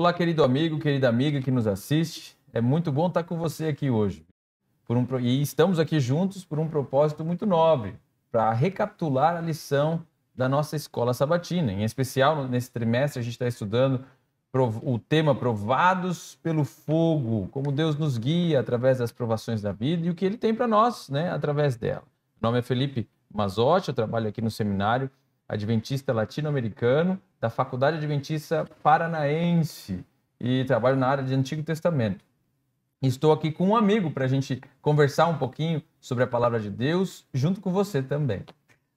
Olá, querido amigo, querida amiga que nos assiste. É muito bom estar com você aqui hoje. Um, e estamos aqui juntos por um propósito muito nobre, para recapitular a lição da nossa escola sabatina. Em especial, nesse trimestre, a gente está estudando o tema Provados pelo Fogo, como Deus nos guia através das provações da vida e o que Ele tem para nós né, através dela. Meu nome é Felipe Mazotti, eu trabalho aqui no seminário adventista latino-americano da Faculdade Adventista Paranaense e trabalho na área de Antigo Testamento. Estou aqui com um amigo para a gente conversar um pouquinho sobre a palavra de Deus, junto com você também.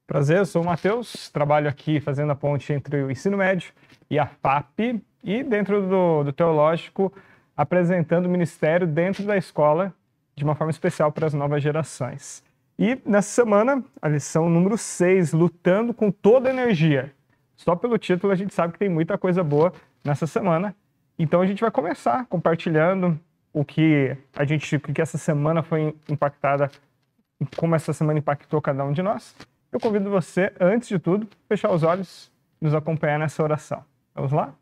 Prazer, eu sou o Matheus, trabalho aqui fazendo a ponte entre o ensino médio e a FAP, e dentro do, do teológico, apresentando o ministério dentro da escola de uma forma especial para as novas gerações. E nessa semana, a lição número 6, lutando com toda energia. Só pelo título a gente sabe que tem muita coisa boa nessa semana. Então a gente vai começar compartilhando o que a gente, o que essa semana foi impactada, como essa semana impactou cada um de nós. Eu convido você, antes de tudo, fechar os olhos e nos acompanhar nessa oração. Vamos lá?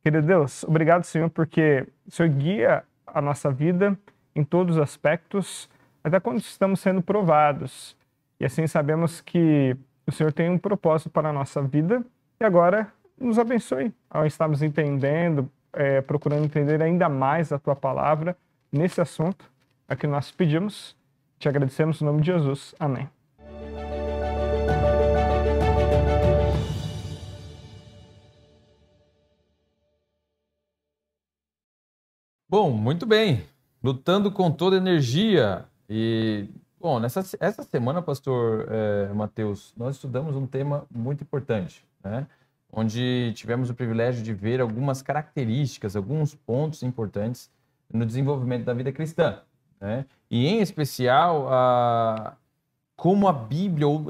Querido Deus, obrigado, Senhor, porque o Senhor guia a nossa vida em todos os aspectos até quando estamos sendo provados. E assim sabemos que o Senhor tem um propósito para a nossa vida e agora nos abençoe ao estarmos entendendo, é, procurando entender ainda mais a tua palavra nesse assunto. É que nós pedimos, te agradecemos no nome de Jesus. Amém. Bom, muito bem. Lutando com toda energia, e, bom, nessa essa semana, pastor é, Mateus, nós estudamos um tema muito importante, né? Onde tivemos o privilégio de ver algumas características, alguns pontos importantes no desenvolvimento da vida cristã, né? E, em especial, a, como a Bíblia, ou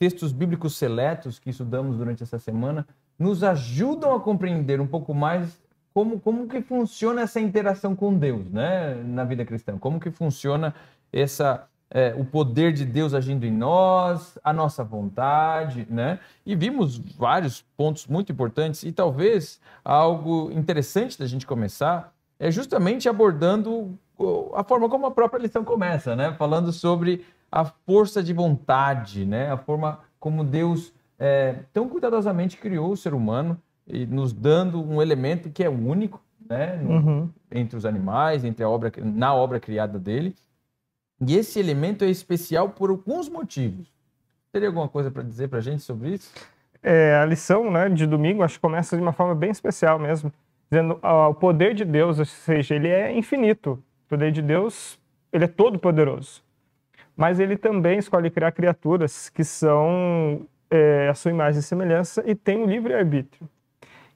textos bíblicos seletos que estudamos durante essa semana, nos ajudam a compreender um pouco mais como, como que funciona essa interação com Deus né, na vida cristã, como que funciona essa é, o poder de Deus agindo em nós, a nossa vontade, né? E vimos vários pontos muito importantes e talvez algo interessante da gente começar é justamente abordando a forma como a própria lição começa, né? Falando sobre a força de vontade, né? A forma como Deus é, tão cuidadosamente criou o ser humano e nos dando um elemento que é único, né? No, uhum. Entre os animais, entre a obra na obra criada dele e esse elemento é especial por alguns motivos. Teria alguma coisa para dizer para a gente sobre isso? É, a lição né, de domingo acho que começa de uma forma bem especial mesmo, dizendo ó, ah, o poder de Deus, ou seja, ele é infinito. O poder de Deus, ele é todo poderoso. Mas ele também escolhe criar criaturas que são é, a sua imagem e semelhança e tem um livre arbítrio.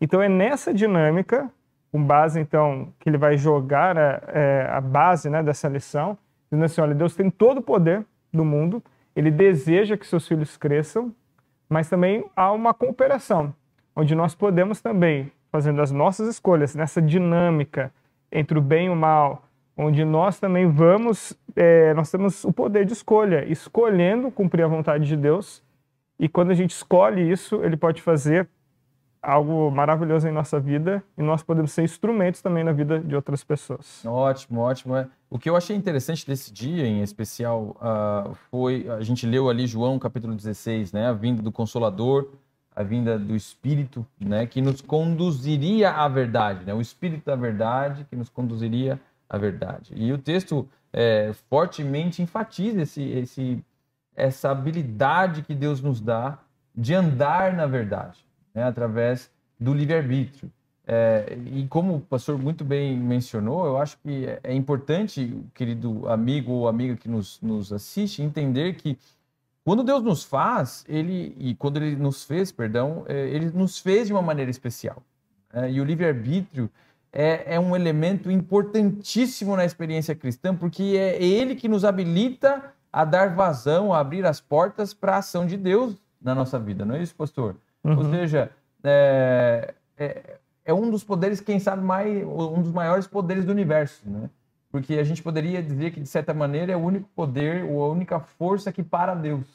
Então é nessa dinâmica, com base então que ele vai jogar a, né, é, a base né, dessa lição, dizendo assim: olha, Deus tem todo o poder do mundo, ele deseja que seus filhos cresçam, mas também há uma cooperação, onde nós podemos também, fazendo as nossas escolhas, nessa dinâmica entre o bem e o mal, onde nós também vamos, é, nós temos o poder de escolha, escolhendo cumprir a vontade de Deus. E quando a gente escolhe isso, ele pode fazer algo maravilhoso em nossa vida e nós podemos ser instrumentos também na vida de outras pessoas. Ótimo, ótimo. É. O que eu achei interessante desse dia, em especial, uh, foi a gente leu ali João capítulo 16, né, a vinda do Consolador, a vinda do Espírito, né, que nos conduziria à verdade, né, o Espírito da verdade que nos conduziria à verdade. E o texto é, fortemente enfatiza esse, esse, essa habilidade que Deus nos dá de andar na verdade né, através do livre-arbítrio. É, e como o pastor muito bem mencionou, eu acho que é importante, querido amigo ou amiga que nos, nos assiste, entender que quando Deus nos faz, ele e quando ele nos fez, perdão, é, ele nos fez de uma maneira especial. É, e o livre-arbítrio é, é, um elemento importantíssimo na experiência cristã, porque é ele que nos habilita a dar vazão, a abrir as portas para a ação de Deus na nossa vida, não é isso, pastor? Uhum. Ou seja, é, é, é, um dos poderes, quem sabe, mais, um dos maiores poderes do universo, né? Porque a gente poderia dizer que, de certa maneira, é o único poder ou a única força que para Deus.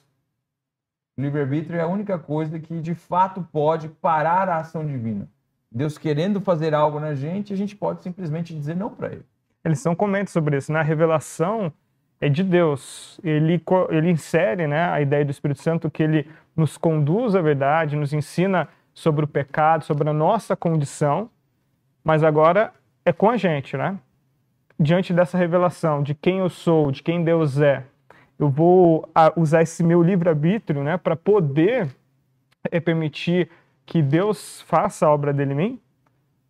O livre-arbítrio é a única coisa que, de fato, pode parar a ação divina. Deus querendo fazer algo na gente, a gente pode simplesmente dizer não para ele. Eles são comentam sobre isso, né? revelação é de Deus. Ele, ele insere né, a ideia do Espírito Santo que ele nos conduz à verdade, nos ensina sobre o pecado, sobre a nossa condição, mas agora é com a gente, né? Diante dessa revelação de quem eu sou, de quem Deus é, eu vou ah, usar esse meu livre-arbítrio né, para poder é, permitir que Deus faça a obra dele em mim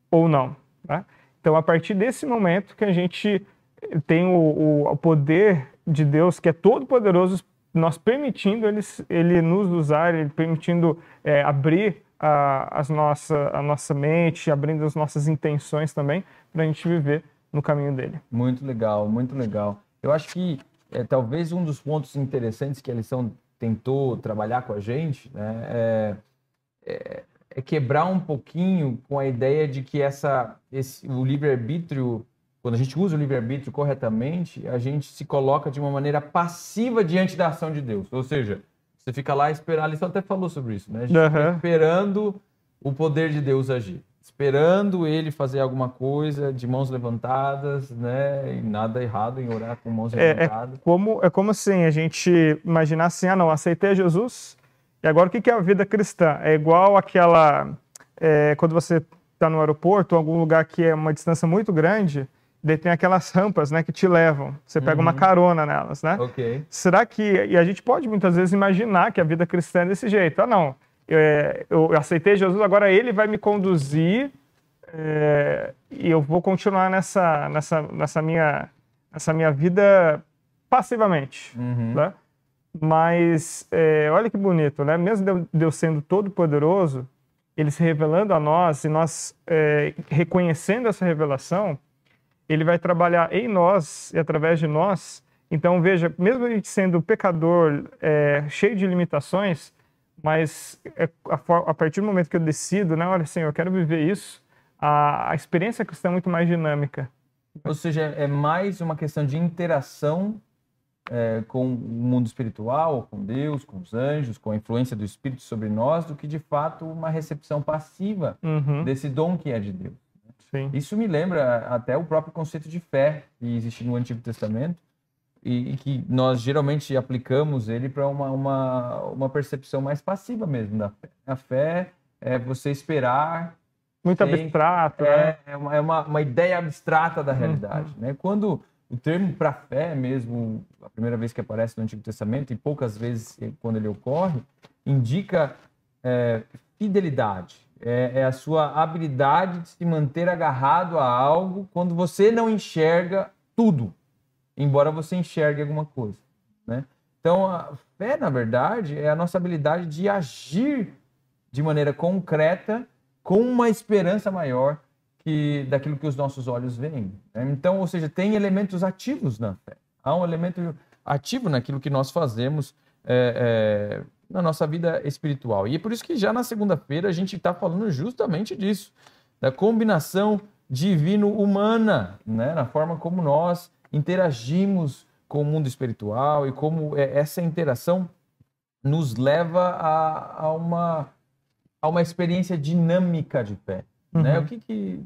ou não. Né? Então, a partir desse momento que a gente tem o, o, o poder de Deus que é todo poderoso, nós permitindo ele, ele nos usar, ele permitindo é, abrir a, as nossa, a nossa mente, abrindo as nossas intenções também, para a gente viver no caminho dele. Muito legal, muito legal. Eu acho que é, talvez um dos pontos interessantes que a lição tentou trabalhar com a gente né, é, é, é quebrar um pouquinho com a ideia de que essa, esse, o livre-arbítrio quando a gente usa o livre-arbítrio corretamente, a gente se coloca de uma maneira passiva diante da ação de Deus. Ou seja, você fica lá esperando, ali só até falou sobre isso, né? A gente uhum. esperando o poder de Deus agir, esperando ele fazer alguma coisa de mãos levantadas, né? E nada errado em orar com mãos é, é levantadas. É como, é como assim, a gente imaginar assim, ah não, aceitei Jesus, e agora o que é a vida cristã? É igual aquela, é, quando você está no aeroporto, algum lugar que é uma distância muito grande Daí tem aquelas rampas, né, que te levam. Você pega uhum. uma carona nelas, né? Ok. Será que... E a gente pode muitas vezes imaginar que a vida cristã é desse jeito. Ah, não. É, eu, eu aceitei Jesus, agora ele vai me conduzir é, e eu vou continuar nessa, nessa, nessa, minha, nessa minha vida passivamente, uhum. né? Mas é, olha que bonito, né? Mesmo Deus sendo todo poderoso, ele se revelando a nós e nós é, reconhecendo essa revelação, ele vai trabalhar em nós e através de nós. Então, veja, mesmo a gente sendo pecador, é, cheio de limitações, mas é a, partir do momento que eu decido, né, olha, Senhor, eu quero viver isso, a, a experiência cristã é muito mais dinâmica. Ou seja, é mais uma questão de interação é, com o mundo espiritual, com Deus, com os anjos, com a influência do Espírito sobre nós, do que de fato uma recepção passiva uhum. desse dom que é de Deus. Sim. Isso me lembra até o próprio conceito de fé que existe no Antigo Testamento e, e que nós geralmente aplicamos ele para uma, uma, uma percepção mais passiva mesmo da fé. A fé é você esperar. Muito sem, abstrato. É, né? é, uma, é uma, uma, ideia abstrata da realidade. Uhum. Né? Quando o termo para fé mesmo, a primeira vez que aparece no Antigo Testamento e poucas vezes quando ele ocorre, indica é, fidelidade, é, é a sua habilidade de se manter agarrado a algo quando você não enxerga tudo, embora você enxergue alguma coisa, né? Então, a fé, na verdade, é a nossa habilidade de agir de maneira concreta com uma esperança maior que daquilo que os nossos olhos veem. Né? Então, ou seja, tem elementos ativos na fé. Há um elemento ativo naquilo que nós fazemos é, é, na nossa vida espiritual. E é por isso que já na segunda-feira a gente está falando justamente disso, da combinação divino-humana, né? na forma como nós interagimos com o mundo espiritual e como é, essa interação nos leva a, a uma, a uma experiência dinâmica de fé. Né? Uhum. Né? O que que,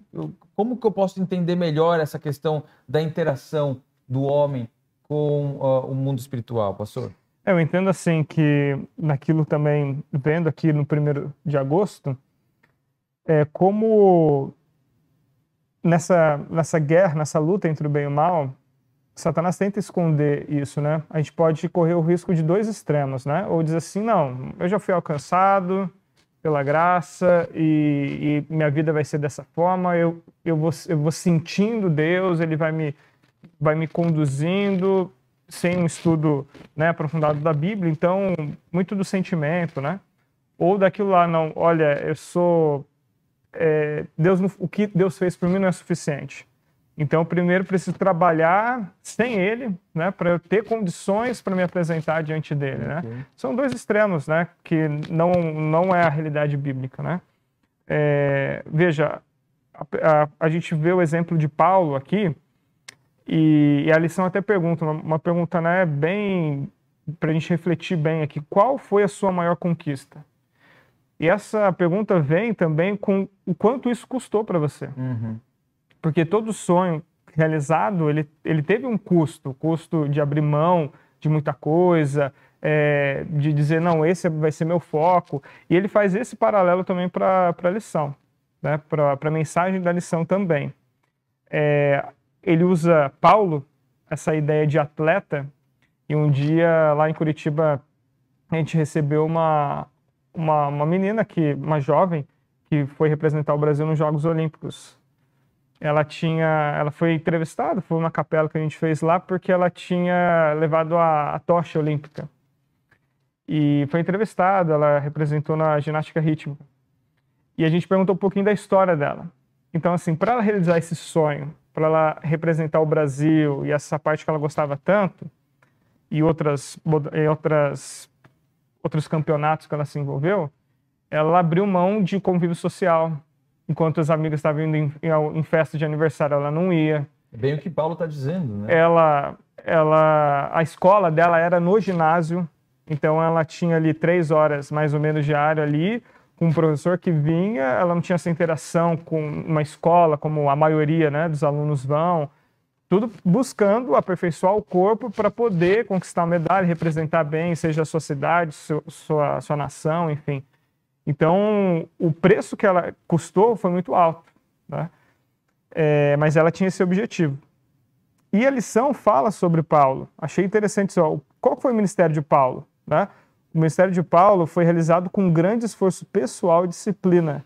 como que eu posso entender melhor essa questão da interação do homem com uh, o mundo espiritual, pastor? É, eu entendo assim que naquilo também vendo aqui no primeiro de agosto é como nessa nessa guerra, nessa luta entre o bem e o mal, Satanás tenta esconder isso, né? A gente pode correr o risco de dois extremos, né? Ou dizer assim, não, eu já fui alcançado pela graça e, e minha vida vai ser dessa forma, eu eu vou eu vou sentindo Deus, ele vai me vai me conduzindo sem um estudo né, aprofundado da Bíblia, então muito do sentimento, né? Ou daquilo lá, não, olha, eu sou. É, Deus, o que Deus fez por mim não é suficiente. Então, primeiro preciso trabalhar sem ele, né, para eu ter condições para me apresentar diante dele, né? Okay. São dois extremos, né, que não não é a realidade bíblica, né? É, veja, a, a, a gente vê o exemplo de Paulo aqui, e, e a lição até pergunta, uma, uma pergunta né, bem para a gente refletir bem aqui, qual foi a sua maior conquista? E essa pergunta vem também com o quanto isso custou para você. Uhum. Porque todo sonho realizado, ele, ele teve um custo, custo de abrir mão de muita coisa, é, de dizer, não, esse vai ser meu foco. E ele faz esse paralelo também para a lição, né? para a mensagem da lição também. É, ele usa Paulo, essa ideia de atleta, e um dia lá em Curitiba a gente recebeu uma, uma, uma menina, que, uma jovem, que foi representar o Brasil nos Jogos Olímpicos. Ela tinha, ela foi entrevistada, foi uma capela que a gente fez lá, porque ela tinha levado a, a tocha olímpica. E foi entrevistada, ela representou na ginástica rítmica. E a gente perguntou um pouquinho da história dela. Então, assim, para ela realizar esse sonho, para ela representar o Brasil e essa parte que ela gostava tanto e outras e outras outros campeonatos que ela se envolveu, ela abriu mão de convívio social. Enquanto as amigas estavam indo em, em, em festa de aniversário, ela não ia. É bem o que Paulo está dizendo, né? Ela, ela, a escola dela era no ginásio, então ela tinha ali três horas mais ou menos diária ali com um professor que vinha, ela não tinha essa interação com uma escola, como a maioria né, dos alunos vão, tudo buscando aperfeiçoar o corpo para poder conquistar a medalha, representar bem, seja a sua cidade, seu, sua, sua nação, enfim. Então, o preço que ela custou foi muito alto, né? É, mas ela tinha esse objetivo. E a lição fala sobre Paulo. Achei interessante isso. Qual foi o ministério de Paulo? Né? O ministério de Paulo foi realizado com grande esforço pessoal e disciplina,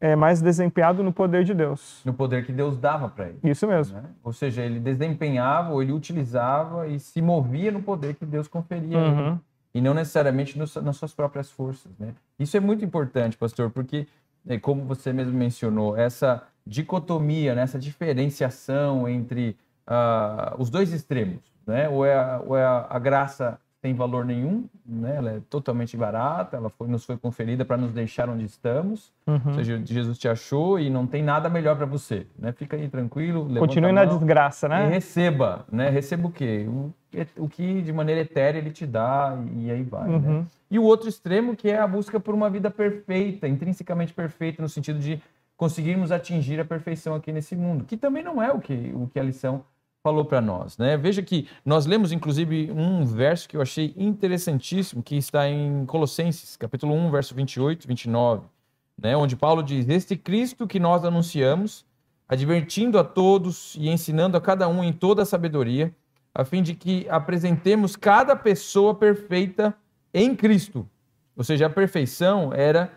é, mas desempenhado no poder de Deus. No poder que Deus dava para ele. Isso mesmo. Né? Ou seja, ele desempenhava, ou ele utilizava e se movia no poder que Deus conferia uhum. a ele. Uhum. E não necessariamente no, nas suas próprias forças. Né? Isso é muito importante, pastor, porque, é, como você mesmo mencionou, essa dicotomia, né, essa diferenciação entre uh, os dois extremos, né? ou é, a, ou é a, a graça tem valor nenhum, né? ela é totalmente barata, ela foi, nos foi conferida para nos deixar onde estamos. Uhum. Ou seja, Jesus te achou e não tem nada melhor para você. Né? Fica aí tranquilo. Continue na desgraça, né? E receba, né? Receba o quê? O, é, o, que de maneira etérea ele te dá e aí vai. Né? Uhum. Né? E o outro extremo que é a busca por uma vida perfeita, intrinsecamente perfeita, no sentido de conseguirmos atingir a perfeição aqui nesse mundo, que também não é o que, o que a lição falou para nós. Né? Veja que nós lemos, inclusive, um verso que eu achei interessantíssimo, que está em Colossenses, capítulo 1, verso 28 29, né? onde Paulo diz: Este Cristo que nós anunciamos, advertindo a todos e ensinando a cada um em toda a sabedoria, a fim de que apresentemos cada pessoa perfeita em Cristo. Ou seja, a perfeição era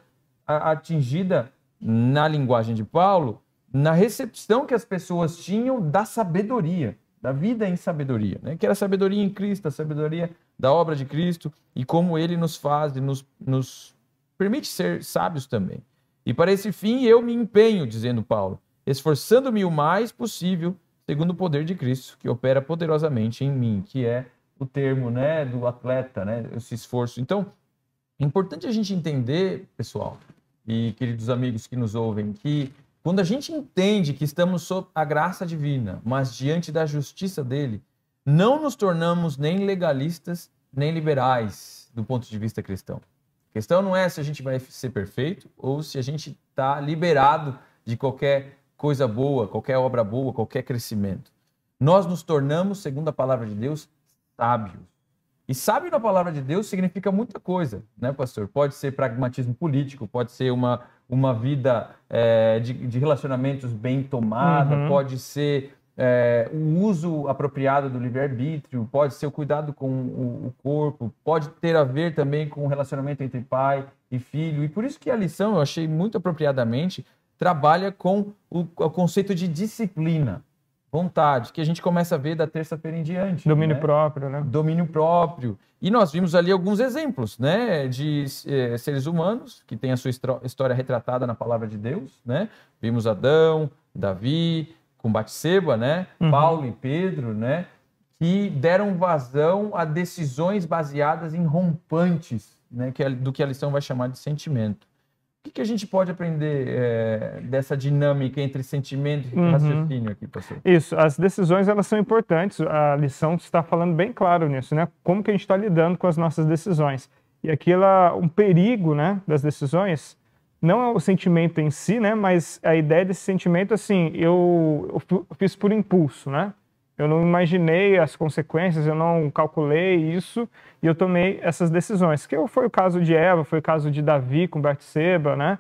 atingida na linguagem de Paulo na recepção que as pessoas tinham da sabedoria, da vida em sabedoria, né? que era a sabedoria em Cristo, a sabedoria da obra de Cristo e como ele nos faz e nos, nos permite ser sábios também. E para esse fim eu me empenho, dizendo Paulo, esforçando-me o mais possível, segundo o poder de Cristo, que opera poderosamente em mim, que é o termo né, do atleta, né, esse esforço. Então, é importante a gente entender, pessoal, e queridos amigos que nos ouvem, que quando a gente entende que estamos sob a graça divina, mas diante da justiça dele, não nos tornamos nem legalistas nem liberais do ponto de vista cristão. A questão não é se a gente vai ser perfeito ou se a gente está liberado de qualquer coisa boa, qualquer obra boa, qualquer crescimento. Nós nos tornamos, segundo a palavra de Deus, sábios. E sábio na palavra de Deus significa muita coisa, né, pastor? Pode ser pragmatismo político, pode ser uma uma vida é, de, de, relacionamentos bem tomada, uhum. pode ser é, o uso apropriado do livre-arbítrio, pode ser o cuidado com o, o, corpo, pode ter a ver também com o relacionamento entre pai e filho. E por isso que a lição, eu achei muito apropriadamente, trabalha com o, o conceito de disciplina vontade, que a gente começa a ver da terça-feira em diante. Domínio né? próprio, né? Domínio próprio. E nós vimos ali alguns exemplos, né, de é, seres humanos que têm a sua história retratada na palavra de Deus, né? Vimos Adão, Davi, com Batseba, né? Uhum. Paulo e Pedro, né? Que deram vazão a decisões baseadas em rompantes, né? Que é do que a lição vai chamar de sentimento. O que, que, a gente pode aprender é, dessa dinâmica entre sentimento e uhum. raciocínio aqui, professor? Isso, as decisões elas são importantes, a lição está falando bem claro nisso, né? Como que a gente está lidando com as nossas decisões. E aqui ela, um perigo né, das decisões não é o sentimento em si, né, mas a ideia desse sentimento, assim, eu, eu fiz por impulso, né? Eu não imaginei as consequências, eu não calculei isso e eu tomei essas decisões. Que foi o caso de Eva, foi o caso de Davi com Seba, né?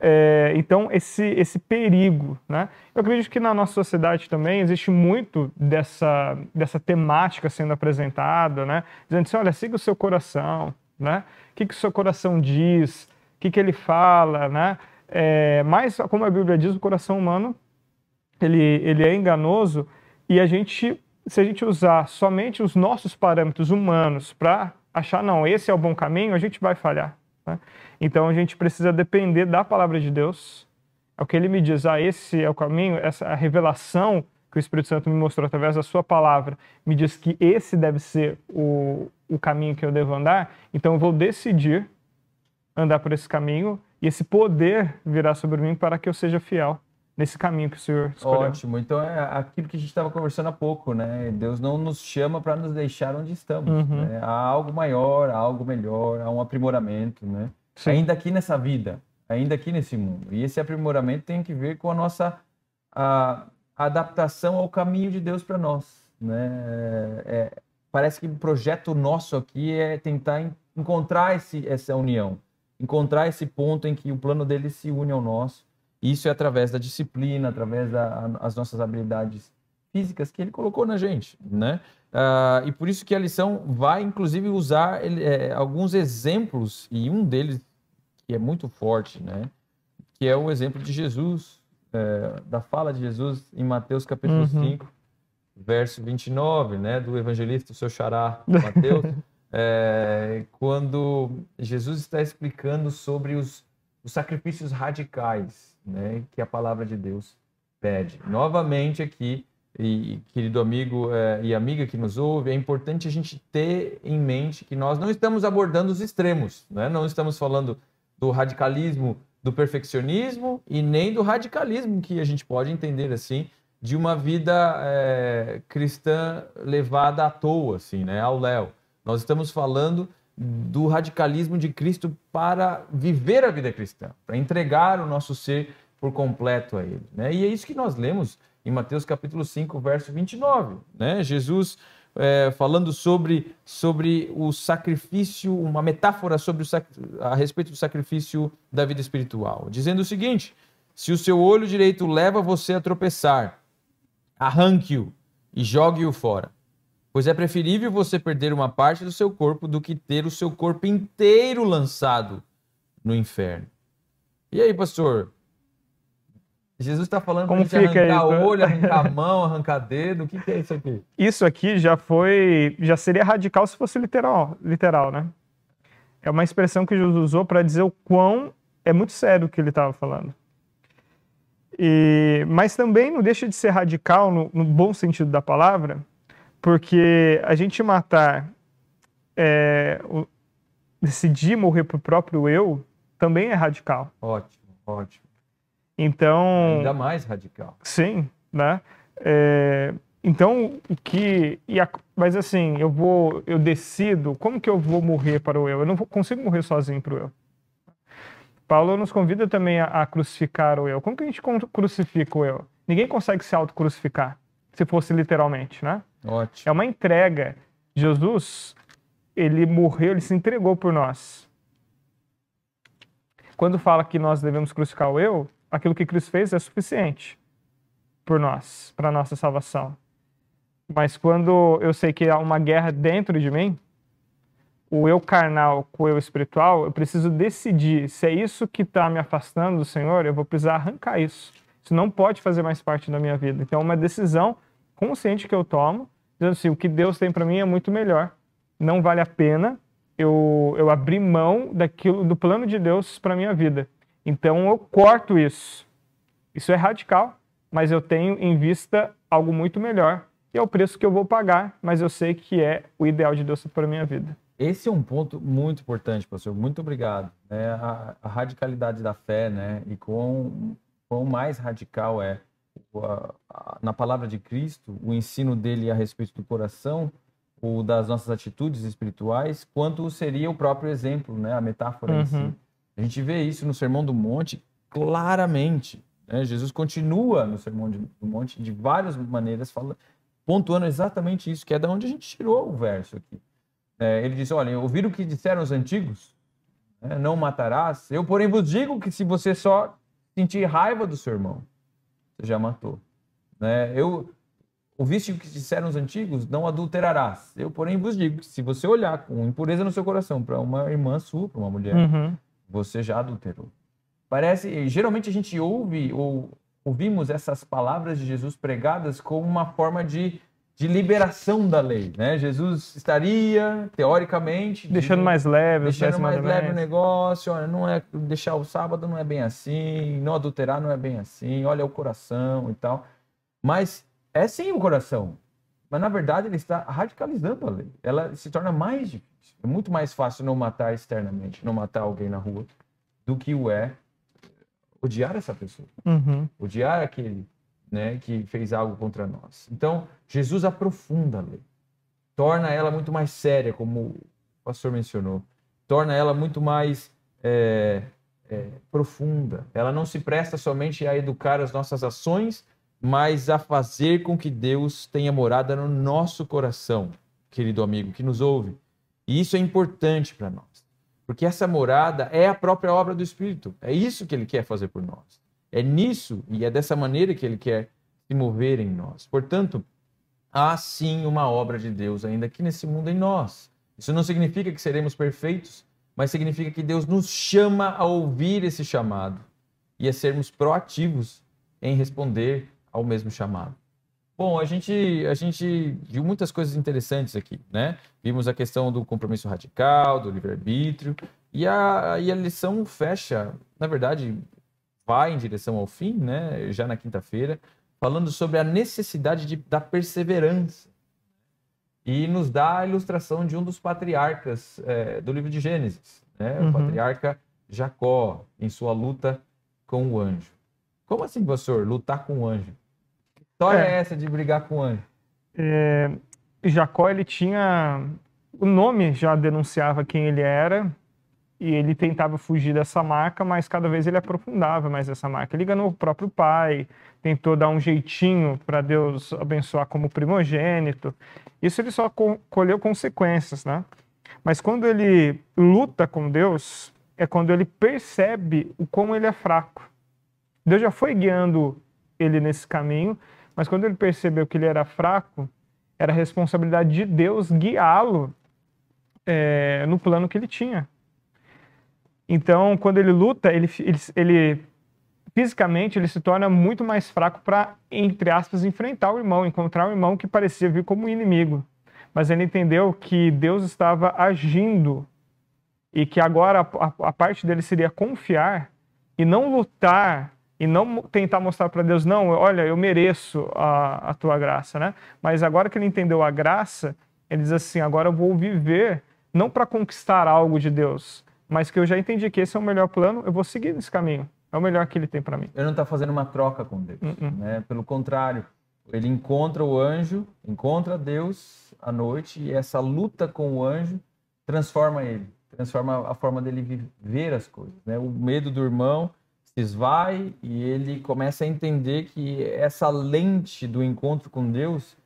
É, então, esse, esse perigo, né? Eu acredito que na nossa sociedade também existe muito dessa, dessa temática sendo apresentada, né? Dizendo assim, olha, siga o seu coração, né? O que, que o seu coração diz? O que, que ele fala, né? É, mas, como a Bíblia diz, o coração humano, ele, ele é enganoso e a gente, se a gente usar somente os nossos parâmetros humanos para achar, não, esse é o bom caminho, a gente vai falhar. Né? Então a gente precisa depender da palavra de Deus. É o que ele me diz, ah, esse é o caminho, essa a revelação que o Espírito Santo me mostrou através da sua palavra, me diz que esse deve ser o, o caminho que eu devo andar, então eu vou decidir andar por esse caminho e esse poder virá sobre mim para que eu seja fiel nesse caminho que o Senhor escolheu. Ótimo. Então é aquilo que a gente estava conversando há pouco, né? Deus não nos chama para nos deixar onde estamos. Uhum. Né? Há algo maior, há algo melhor, há um aprimoramento, né? Sim. Ainda aqui nessa vida, ainda aqui nesse mundo. E esse aprimoramento tem que ver com a nossa a, adaptação ao caminho de Deus para nós, né? É, parece que o projeto nosso aqui é tentar encontrar esse, essa união, encontrar esse ponto em que o plano dele se une ao nosso isso é através da disciplina, através das da, nossas habilidades físicas que ele colocou na gente, né? Uh, e por isso que a lição vai, inclusive, usar é, alguns exemplos, e um deles que é muito forte, né? Que é o exemplo de Jesus, é, da fala de Jesus em Mateus capítulo uhum. 5, verso 29, né? Do evangelista, o seu xará, Mateus, é, quando Jesus está explicando sobre os os sacrifícios radicais, né, que a palavra de Deus pede. Novamente aqui, e, querido amigo é, e amiga que nos ouve, é importante a gente ter em mente que nós não estamos abordando os extremos, né? não estamos falando do radicalismo, do perfeccionismo e nem do radicalismo que a gente pode entender assim de uma vida é, cristã levada à toa, assim, né, ao léu. Nós estamos falando do radicalismo de Cristo para viver a vida cristã, para entregar o nosso ser por completo a Ele. Né? E é isso que nós lemos em Mateus capítulo 5, verso 29. Né? Jesus é, falando sobre, sobre o sacrifício, uma metáfora sobre o a respeito do sacrifício da vida espiritual, dizendo o seguinte: se o seu olho direito leva você a tropeçar, arranque-o e jogue-o fora pois é preferível você perder uma parte do seu corpo do que ter o seu corpo inteiro lançado no inferno. E aí, pastor? Jesus está falando para gente arrancar isso? olho, arrancar a mão, arrancar dedo. O que, que, é isso aqui? Isso aqui já foi, já seria radical se fosse literal, literal, né? É uma expressão que Jesus usou para dizer o quão é muito sério o que ele estava falando. E, mas também não deixa de ser radical no, no bom sentido da palavra, porque a gente matar, é, o, decidir morrer pro próprio eu, também é radical. Ótimo, ótimo. Então. Ainda mais radical. Sim, né? É, então, o que. A, mas assim, eu vou. Eu decido como que eu vou morrer para o eu. Eu não vou, consigo morrer sozinho para o eu. Paulo nos convida também a, a, crucificar o eu. Como que a gente crucifica o eu? Ninguém consegue se autocrucificar, se fosse literalmente, né? Ótimo. É uma entrega. Jesus, ele morreu, ele se entregou por nós. Quando fala que nós devemos crucificar o eu, aquilo que Cristo fez é suficiente por nós, para nossa salvação. Mas quando eu sei que há uma guerra dentro de mim, o eu carnal com o eu espiritual, eu preciso decidir se é isso que está me afastando do Senhor, eu vou precisar arrancar isso. Isso não pode fazer mais parte da minha vida. Então, é uma decisão consciente que eu tomo, dizendo assim, o que Deus tem para mim é muito melhor, não vale a pena eu, eu abrir mão daquilo do plano de Deus para minha vida. Então eu corto isso. Isso é radical, mas eu tenho em vista algo muito melhor. E é o preço que eu vou pagar, mas eu sei que é o ideal de Deus para minha vida. Esse é um ponto muito importante, professor. Muito obrigado. É a, a, radicalidade da fé, né? E quão, quão mais radical é na palavra de Cristo, o ensino dele a respeito do coração ou das nossas atitudes espirituais, quanto seria o próprio exemplo, né, a metáfora uhum. em si. Uhum. A gente vê isso no Sermão do Monte claramente. Né? Jesus continua no Sermão do Monte de várias maneiras falando, pontuando exatamente isso, que é da onde a gente tirou o verso aqui. É, ele diz: Olha, ouviram o que disseram os antigos? Né? Não matarás. Eu, porém, vos digo que se você só sentir raiva do seu irmão, já matou. Né? Eu ouviste que disseram os antigos, não adulterarás. Eu, porém, vos digo que se você olhar com impureza no seu coração para uma irmã sua, para uma mulher, uhum. você já adulterou. Parece, geralmente a gente ouve ou ouvimos essas palavras de Jesus pregadas como uma forma de de liberação da lei, né? Jesus estaria teoricamente deixando de, mais leve, deixando mais leve o negócio. Olha, não é deixar o sábado não é bem assim, não adulterar não é bem assim. Olha o coração e tal. Mas é sim o coração. Mas na verdade ele está radicalizando a lei. Ela se torna mais difícil. É muito mais fácil não matar externamente, não matar alguém na rua, do que o é odiar essa pessoa, uhum. odiar aquele né, que fez algo contra nós. Então, Jesus aprofunda a lei, torna ela muito mais séria, como o pastor mencionou, torna ela muito mais é, é, profunda. Ela não se presta somente a educar as nossas ações, mas a fazer com que Deus tenha morada no nosso coração, querido amigo que nos ouve. E isso é importante para nós, porque essa morada é a própria obra do Espírito. É isso que ele quer fazer por nós. É nisso e é dessa maneira que ele quer se mover em nós. Portanto, há sim uma obra de Deus ainda aqui nesse mundo em nós. Isso não significa que seremos perfeitos, mas significa que Deus nos chama a ouvir esse chamado e a sermos proativos em responder ao mesmo chamado. Bom, a gente, a gente viu muitas coisas interessantes aqui, né? Vimos a questão do compromisso radical, do livre-arbítrio, e a, e a lição fecha, na verdade, vai em direção ao fim, né, já na quinta-feira, falando sobre a necessidade de, da perseverança. E nos dá a ilustração de um dos patriarcas é, do livro de Gênesis, né, uhum. o patriarca Jacó, em sua luta com o anjo. Como assim, pastor, lutar com o anjo? Que história é, é essa de brigar com o anjo? É, Jacó, ele tinha... O nome já denunciava quem ele era, e ele tentava fugir dessa marca, mas cada vez ele aprofundava mais essa marca. Ele ganhou o próprio pai, tentou dar um jeitinho para Deus abençoar como primogênito. Isso ele só co colheu consequências, né? Mas quando ele luta com Deus, é quando ele percebe o como ele é fraco. Deus já foi guiando ele nesse caminho, mas quando ele percebeu que ele era fraco, era responsabilidade de Deus guiá-lo é, no plano que ele tinha. Então, quando ele luta, ele, ele, ele fisicamente ele se torna muito mais fraco para, entre aspas, enfrentar o irmão, encontrar o irmão que parecia vir como inimigo. Mas ele entendeu que Deus estava agindo e que agora a, a parte dele seria confiar e não lutar e não tentar mostrar para Deus, não, olha, eu mereço a, a tua graça, né? Mas agora que ele entendeu a graça, ele diz assim: agora eu vou viver não para conquistar algo de Deus, mas que eu já entendi que esse é o melhor plano, eu vou seguir nesse caminho. É o melhor que ele tem para mim. Ele não está fazendo uma troca com Deus, uh -uh. né? Pelo contrário, ele encontra o anjo, encontra Deus à noite e essa luta com o anjo transforma ele, transforma a forma dele ver as coisas, né? O medo do irmão se esvai e ele começa a entender que essa lente do encontro com Deus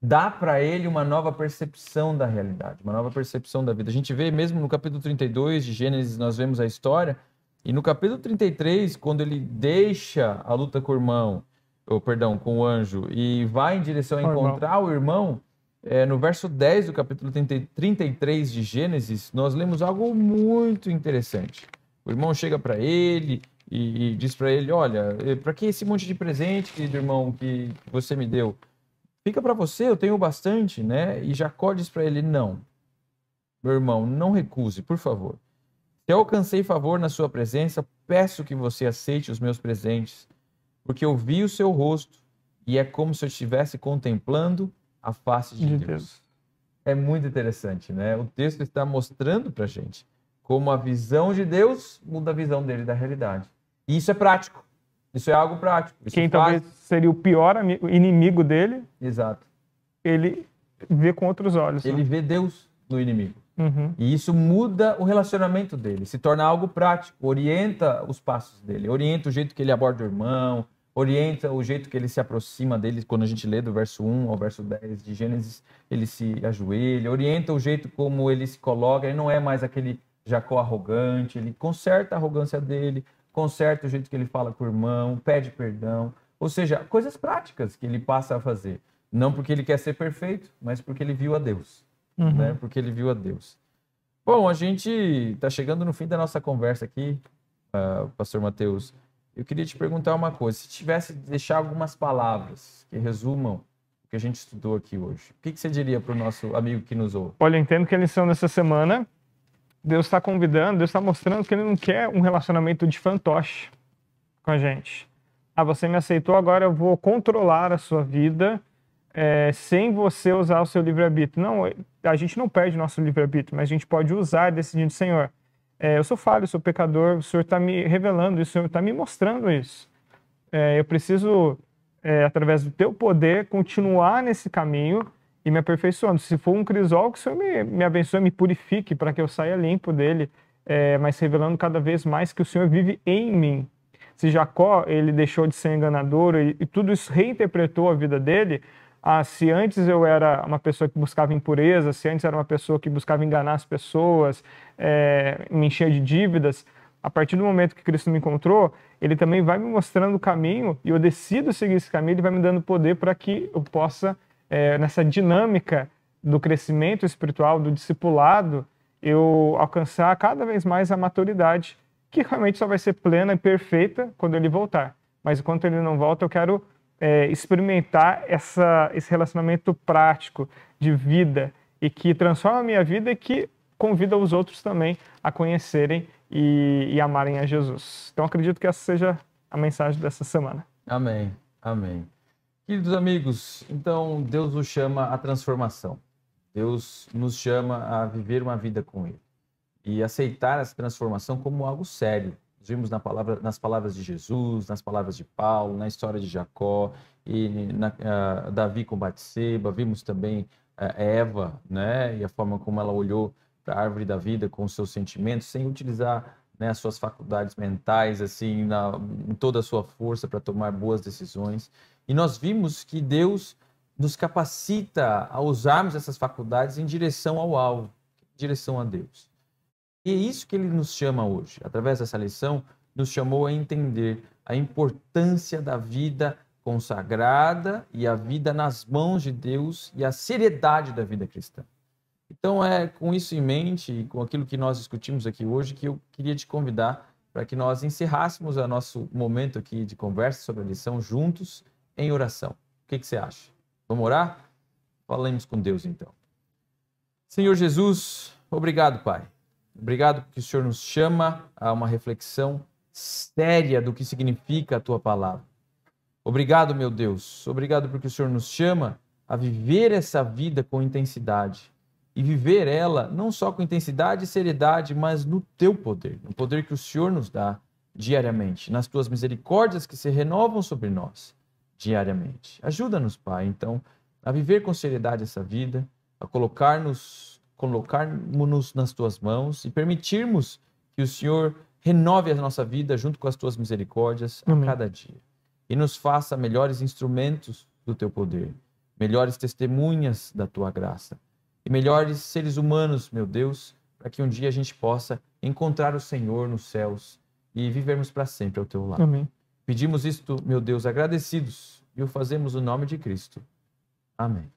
dá para ele uma nova percepção da realidade, uma nova percepção da vida. A gente vê mesmo no capítulo 32 de Gênesis, nós vemos a história, e no capítulo 33, quando ele deixa a luta com o irmão, ou perdão, com o anjo, e vai em direção a encontrar o irmão, é, no verso 10 do capítulo 30, 33 de Gênesis, nós lemos algo muito interessante. O irmão chega para ele e, e diz para ele: Olha, eh, para que esse monte de presente, querido irmão, que você me deu? fica para você, eu tenho bastante, né? E Jacó diz para ele: Não, meu irmão, não recuse, por favor. Se eu alcancei favor na sua presença, peço que você aceite os meus presentes, porque eu vi o seu rosto e é como se eu estivesse contemplando a face de, de Deus. Deus. É muito interessante, né? O texto está mostrando para gente como a visão de Deus muda a visão dele da realidade. E isso é prático. Isso é algo prático. Isso Quem faz... talvez seria o pior amigo, inimigo dele. Exato. Ele vê com outros olhos. Ele né? vê Deus no inimigo. Uhum. E isso muda o relacionamento dele, se torna algo prático, orienta os passos dele, orienta o jeito que ele aborda o irmão, orienta o jeito que ele se aproxima dele. Quando a gente lê do verso 1 ao verso 10 de Gênesis, ele se ajoelha, orienta o jeito como ele se coloca, ele não é mais aquele Jacó arrogante, ele conserta a arrogância dele, conserta o jeito que ele fala com o irmão, pede perdão. Ou seja, coisas práticas que ele passa a fazer. Não porque ele quer ser perfeito, mas porque ele viu a Deus. Uhum. Né? Porque ele viu a Deus. Bom, a gente está chegando no fim da nossa conversa aqui, uh, Pastor Mateus. Eu queria te perguntar uma coisa. Se tivesse de deixar algumas palavras que resumam o que a gente estudou aqui hoje, o que, que você diria para o nosso amigo que nos ouve? Olha, entendo que a é lição dessa semana Deus está convidando, Deus está mostrando que Ele não quer um relacionamento de fantoche com a gente. Ah, você me aceitou, agora eu vou controlar a sua vida é, sem você usar o seu livre-arbítrio. Não, a gente não perde nosso livre-arbítrio, mas a gente pode usar decidindo, Senhor, é, eu sou falho, eu sou pecador, o Senhor está me revelando isso, o Senhor está me mostrando isso. É, eu preciso, é, através do teu poder, continuar nesse caminho e me aperfeiçoando. Se for um crisol, que o Senhor me, me abençoe, me purifique para que eu saia limpo dele, é, mas revelando cada vez mais que o Senhor vive em mim. Se Jacó ele deixou de ser enganador e, e tudo isso reinterpretou a vida dele, ah, se antes eu era uma pessoa que buscava impureza, se antes era uma pessoa que buscava enganar as pessoas, é, me encher de dívidas, a partir do momento que Cristo me encontrou, ele também vai me mostrando o caminho e eu decido seguir esse caminho, ele vai me dando poder para que eu possa é, nessa dinâmica do crescimento espiritual, do discipulado, eu alcançar cada vez mais a maturidade, que realmente só vai ser plena e perfeita quando ele voltar. Mas enquanto ele não volta, eu quero é, experimentar essa, esse relacionamento prático de vida e que transforma a minha vida e que convida os outros também a conhecerem e, e amarem a Jesus. Então acredito que essa seja a mensagem dessa semana. Amém. Amém. Queridos amigos, então Deus nos chama à transformação. Deus nos chama a viver uma vida com Ele e aceitar essa transformação como algo sério. Nós vimos na palavra, nas palavras de Jesus, nas palavras de Paulo, na história de Jacó e na, uh, Davi com Batseba. Vimos também uh, Eva, né, e a forma como ela olhou para a árvore da vida com os seus sentimentos, sem utilizar né, as suas faculdades mentais, assim, na, em toda a sua força para tomar boas decisões. E nós vimos que Deus nos capacita a usarmos essas faculdades em direção ao alvo, em direção a Deus. E é isso que ele nos chama hoje, através dessa lição, nos chamou a entender a importância da vida consagrada e a vida nas mãos de Deus e a seriedade da vida cristã. Então é com isso em mente e com aquilo que nós discutimos aqui hoje que eu queria te convidar para que nós encerrássemos o nosso momento aqui de conversa sobre a lição juntos em oração. O que, que você acha? Vamos orar? Falemos com Deus então. Senhor Jesus, obrigado, Pai. Obrigado porque o Senhor nos chama a uma reflexão séria do que significa a tua palavra. Obrigado, meu Deus. Obrigado porque o Senhor nos chama a viver essa vida com intensidade e viver ela não só com intensidade e seriedade, mas no teu poder, no poder que o Senhor nos dá diariamente, nas tuas misericórdias que se renovam sobre nós diariamente. Ajuda-nos, Pai, então, a viver com seriedade essa vida, a colocar-nos colocarmos nas tuas mãos e permitirmos que o Senhor renove a nossa vida junto com as tuas misericórdias Amém. a cada dia e nos faça melhores instrumentos do teu poder, melhores testemunhas da tua graça e melhores seres humanos, meu Deus, para que um dia a gente possa encontrar o Senhor nos céus e vivermos para sempre ao teu lado. Amém. Pedimos isto, meu Deus, agradecidos e o fazemos no nome de Cristo. Amém.